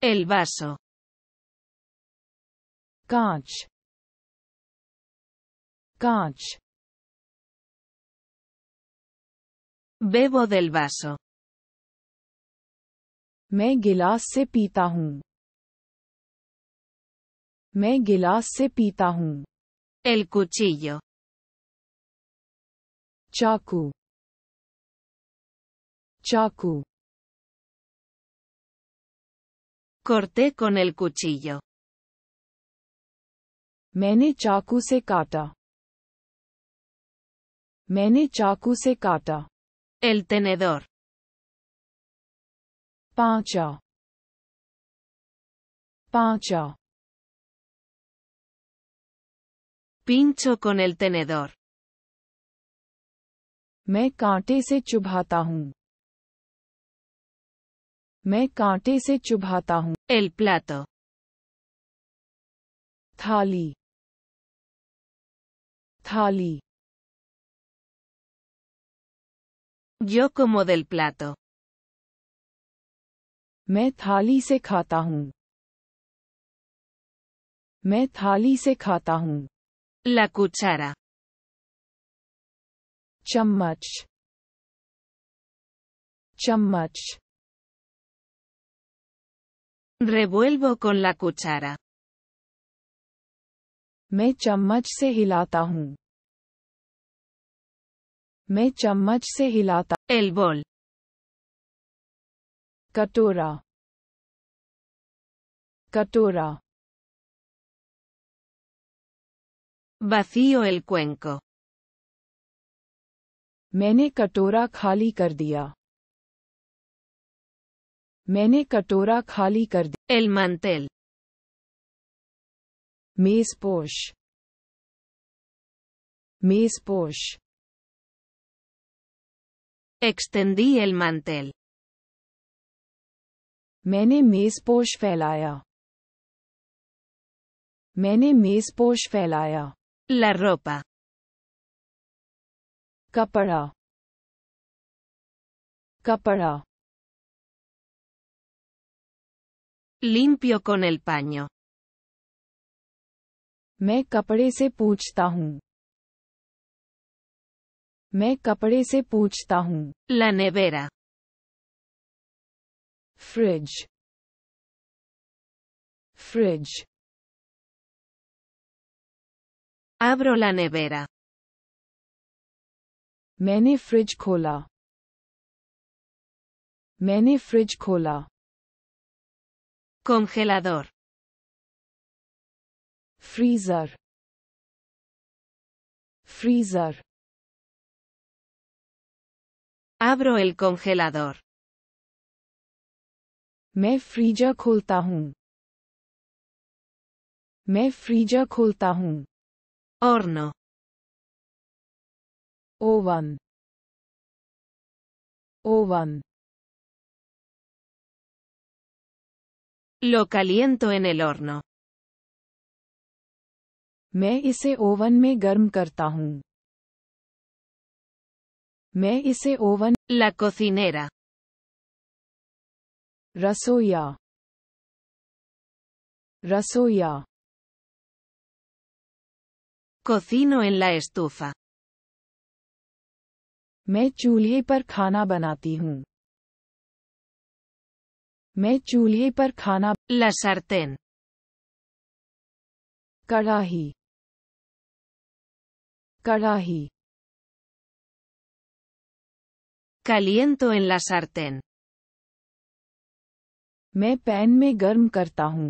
El vaso. Bebo del vaso. Me gilas se sepitahun Me El cuchillo. Chaku. Chaku. Corté con el cuchillo. Mene chaku se kata. Mene chaku se kata. El tenedor. Pancha. Pancha. Pincho con el tenedor. Me kante se chubhata hun. मैं कांटे से चुभाता हूँ L plate थाली थाली जो como del plate मैं थाली से खाता हूँ मैं थाली से खाता हूँ लकुचारा चम्मच चम्मच Revuelvo con la cuchara. Me चम्मच se hilata हूँ Me चम्मच se hilata. El bol. Katura. Katura. Vacío el cuenco. Mene katura khali कर दिया मैंने कटोरा खाली कर दिया एल मंतल मेसपोश मेसपोश एक्सटेंडी एल मंतल मैंने मेसपोश फैलाया मैंने मेज पोश फैलाया लर्रोपा कपड़ा कपड़ा Limpio con el paño. मैं कपड़े से पूछता हूँ मैं कपड़े से पूछता हूँ La nevera. Fridge. Fridge. Abro la nevera. मैंने फ्रिज खोला मैंने फ्रिज खोला Congelador. Freezer. Freezer. Abro el congelador. me frija खोलता Me me freezer Horno. Oven. Lo caliento en el horno. मैं इसे ओवन में गर्म करता हूँ मैं इसे ओवन La cocinera. रसोया रसोया Cocino en la estufa. मैं चूल्हे पर खाना बनाती हूँ मैं चूल्हे पर खाना लसरतेन कड़ाही कड़ाही कलियन तो इन लसरतेन मैं पैन में गर्म करता हूँ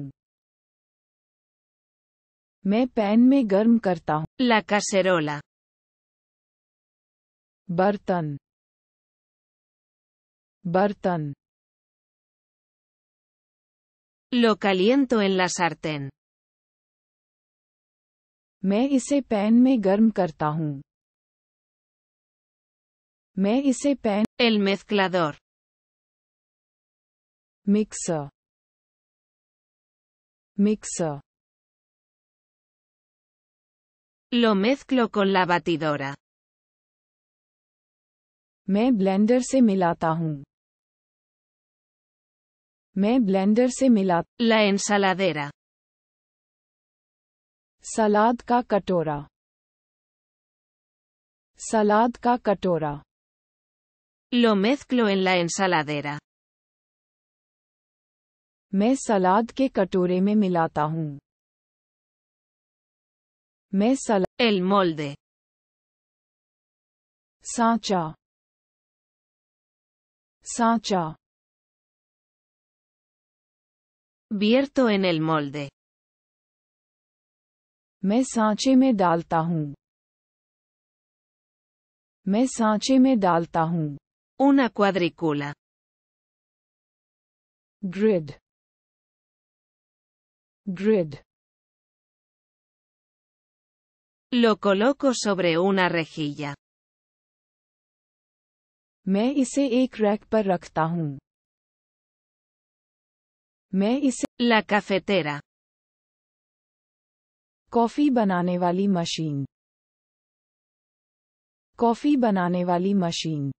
मैं पैन में गर्म करता हूँ La बर्तन बर्तन Lo caliento en la sartén. Me hice pen me garm kartahun. Me hice pan. El mezclador. Mixer. Mixer. Lo mezclo con la batidora. Me blender se मैं ब्लेंडर से मिला लाइन सलादेरा सलाद का कटोरा सलाद का कटोरा Lo mezclo इन लाइन सलादेरा मैं सलाद के कटोरे में मिलाता हूँ मैं सला El molde. सांचा सांचा Vierto en el molde. Me sanche me dalta Me me Una cuadrícula. Grid. Grid. Lo coloco sobre una rejilla. Me hice ek rack मैं इसे ला cafetera. कॉफी बनाने वाली मशीन कॉफी बनाने वाली मशीन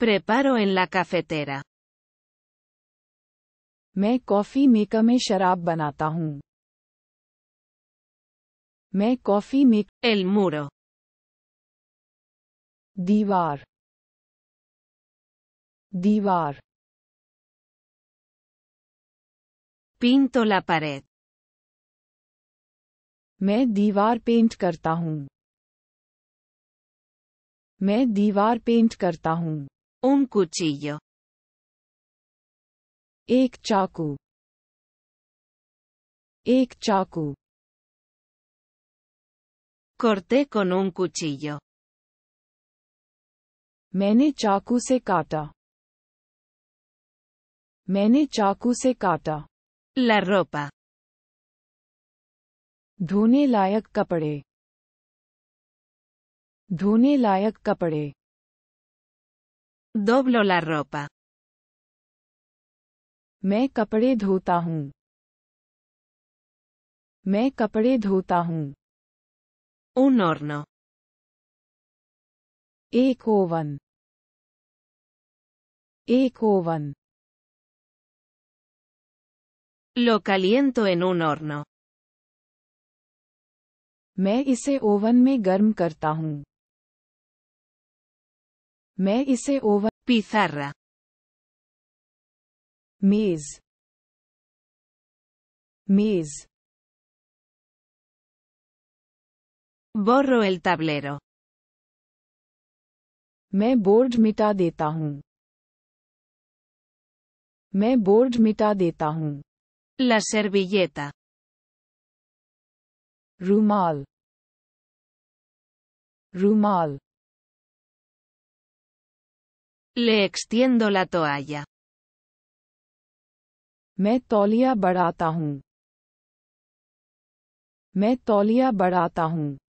प्रेपारो en ला cafetera. मैं कॉफी मेकर में शराब बनाता हूँ मैं कॉफी मेक एल muro. दीवार दीवार पिंटो ला pared. मैं दीवार पेंट करता हूँ मैं दीवार पेंट करता हूँ उन cuchillo. एक चाकू एक चाकू करते कौन उन cuchillo. मैंने चाकू से काटा मैंने चाकू से काटा La ropa. धोने लायक कपड़े धोने लायक कपड़े Doblo la ropa. मैं कपड़े धोता हूँ मैं कपड़े धोता हूँ Un horno. एक ओवन एक oven Lo caliento en un horno. मैं इसे ओवन में गर्म करता हूँ मैं इसे ओवन Pizarra. मेज मेज Borro el tablero. मैं बोर्ड मिटा देता हूँ मैं बोर्ड मिटा देता हूँ La servilleta. Rumal. Rumal. Le extiendo la toalla. Me tolia Metolia Me